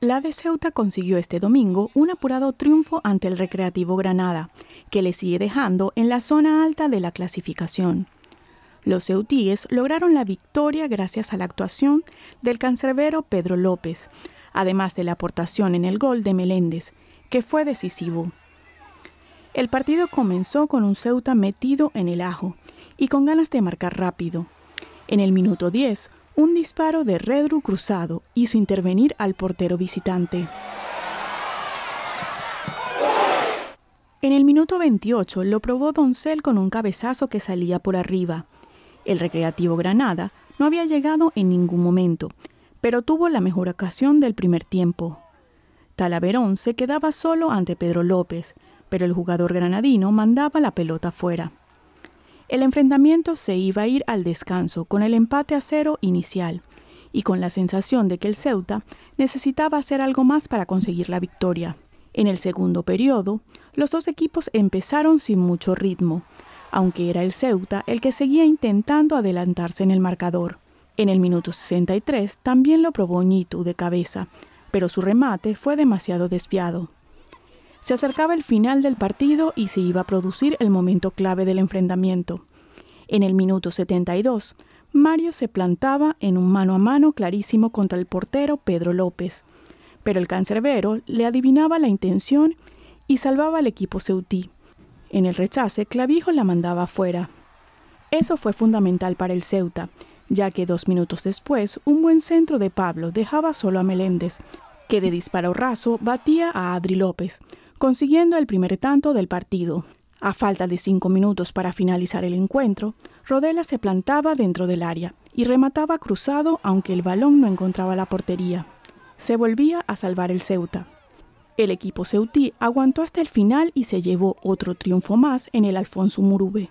La de Ceuta consiguió este domingo un apurado triunfo ante el Recreativo Granada, que le sigue dejando en la zona alta de la clasificación. Los ceutíes lograron la victoria gracias a la actuación del cancerbero Pedro López, además de la aportación en el gol de Meléndez, que fue decisivo. El partido comenzó con un Ceuta metido en el ajo y con ganas de marcar rápido. En el minuto 10, un disparo de Redru cruzado hizo intervenir al portero visitante. En el minuto 28 lo probó Doncel con un cabezazo que salía por arriba. El recreativo Granada no había llegado en ningún momento, pero tuvo la mejor ocasión del primer tiempo. Talaverón se quedaba solo ante Pedro López, pero el jugador granadino mandaba la pelota fuera. El enfrentamiento se iba a ir al descanso con el empate a cero inicial y con la sensación de que el Ceuta necesitaba hacer algo más para conseguir la victoria. En el segundo periodo, los dos equipos empezaron sin mucho ritmo, aunque era el Ceuta el que seguía intentando adelantarse en el marcador. En el minuto 63 también lo probó Ñitu de cabeza, pero su remate fue demasiado desviado. Se acercaba el final del partido y se iba a producir el momento clave del enfrentamiento. En el minuto 72, Mario se plantaba en un mano a mano clarísimo contra el portero Pedro López, pero el cancerbero le adivinaba la intención y salvaba al equipo ceutí. En el rechace, Clavijo la mandaba afuera. Eso fue fundamental para el Ceuta, ya que dos minutos después, un buen centro de Pablo dejaba solo a Meléndez, que de disparo raso batía a Adri López, consiguiendo el primer tanto del partido. A falta de cinco minutos para finalizar el encuentro, Rodela se plantaba dentro del área y remataba cruzado aunque el balón no encontraba la portería. Se volvía a salvar el Ceuta. El equipo ceutí aguantó hasta el final y se llevó otro triunfo más en el Alfonso Murube.